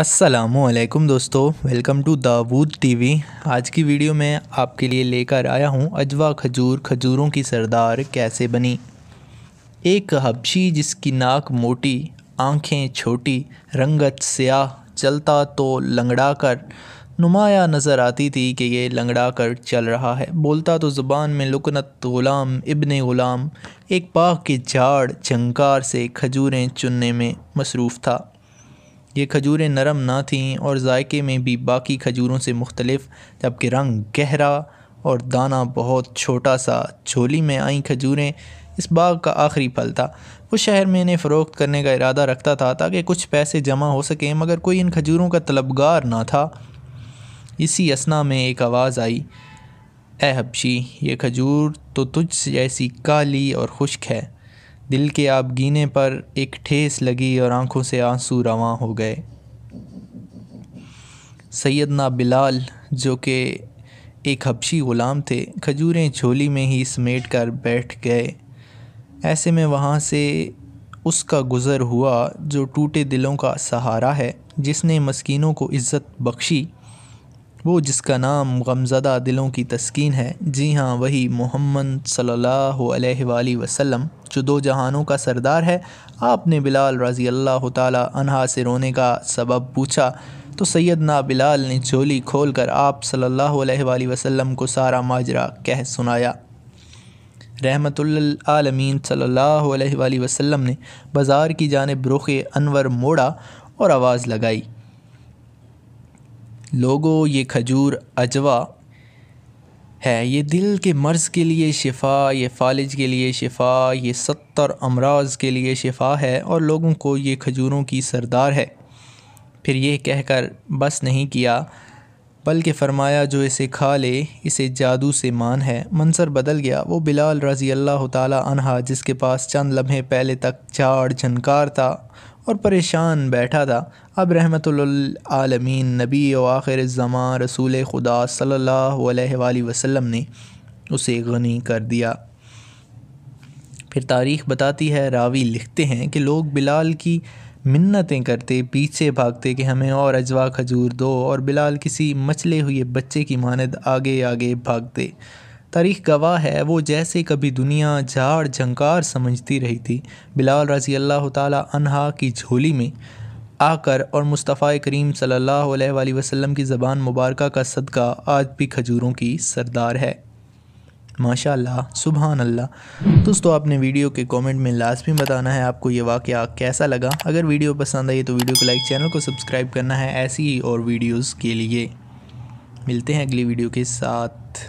असलकुम दोस्तों welcome to Dawood TV आज की वीडियो में आपके लिए लेकर आया हूँ अजवा खजूर खजूरों की सरदार कैसे बनी एक हबशी जिसकी नाक मोटी आंखें छोटी रंगत स्याह चलता तो लंगड़ा कर नुमाया नज़र आती थी कि ये लंगड़ा कर चल रहा है बोलता तो ज़ुबान में लुकनत ग़ुलाम इबन ग़ुलाम एक पाक के झाड़ झंकार से खजूरें चुनने में मसरूफ़ था ये खजूरें नरम ना थीं और जायके में भी बाकी खजूरों से मुख्तलिफ जबकि रंग गहरा और दाना बहुत छोटा सा झोली में आई खजूरें इस बाग का आखिरी फल था वो शहर में इन्हें फ़रोख्त करने का इरादा रखता था ताकि कुछ पैसे जमा हो सकें मगर कोई इन खजूरों का तलबगार ना था इसी असना में एक आवाज़ आई ए हबशी ये खजूर तो तुझ जैसी काली और खुश्क है दिल के गीने पर एक ठेस लगी और आंखों से आंसू रवा हो गए सैदना बिलाल जो कि एक हबशी ग़ुलाम थे खजूरें झोली में ही समेट कर बैठ गए ऐसे में वहाँ से उसका गुज़र हुआ जो टूटे दिलों का सहारा है जिसने मस्किनों को इज़्ज़त बख्शी वो जिसका नाम गमज़दा दिलों की तस्कीन है जी हाँ वही मोहम्मद सल्लल्लाहु अलैहि वसल्लम जो दो जहानों का सरदार है आपने बिलाल रज़ी अल्लाह तहा से रोने का सबब पूछा तो सैदना बिलाल ने चोली खोल कर आप सल्ला वसम को सारा माजरा कह सुनाया रहमतमीन सल्ला वसम ने बाज़ार की जानब रुख अनवर मोड़ा और आवाज़ लगाई लोगों ये खजूर अजवा है ये दिल के मर्ज़ के लिए शिफा ये फालिज के लिए शिफा ये सत्तर अमराज के लिए शिफा है और लोगों को ये खजूरों की सरदार है फिर यह कहकर बस नहीं किया बल्कि फरमाया जो इसे खा ले इसे जादू से मान है मंसर बदल गया वो बिलाल रज़ी अल्लाह ताली जिसके पास चंद लम्हे पहले तक झाड़ झनकार था और परेशान बैठा था अब रहमतमीन नबी आखिर ज़मा रसूल खुदा सल्ला वसम ने उसे गनी कर दिया फिर तारीख़ बताती है रावी लिखते हैं कि लोग बिलाल की मिन्नतें करते पीछे भागते कि हमें और अजवा खजूर दो और बिलाल किसी मचले हुए बच्चे की मानद आगे आगे भागते तारीख गवाह है वो जैसे कभी दुनिया झाड़ झंकार समझती रही थी बिलाल रजी अल्लाह तहा की झोली में आकर और मुस्तफ़ा करीम सल्ला वसलम की ज़बान मुबारक का सदका आज भी खजूरों की सरदार है माशा सुबहान अल्लाह दोस्तों आपने वीडियो के कमेंट में लाजमी बताना है आपको ये वाक़ कैसा लगा अगर वीडियो पसंद आई तो वीडियो को लाइक चैनल को सब्सक्राइब करना है ऐसी ही और वीडियोज़ के लिए मिलते हैं अगली वीडियो के साथ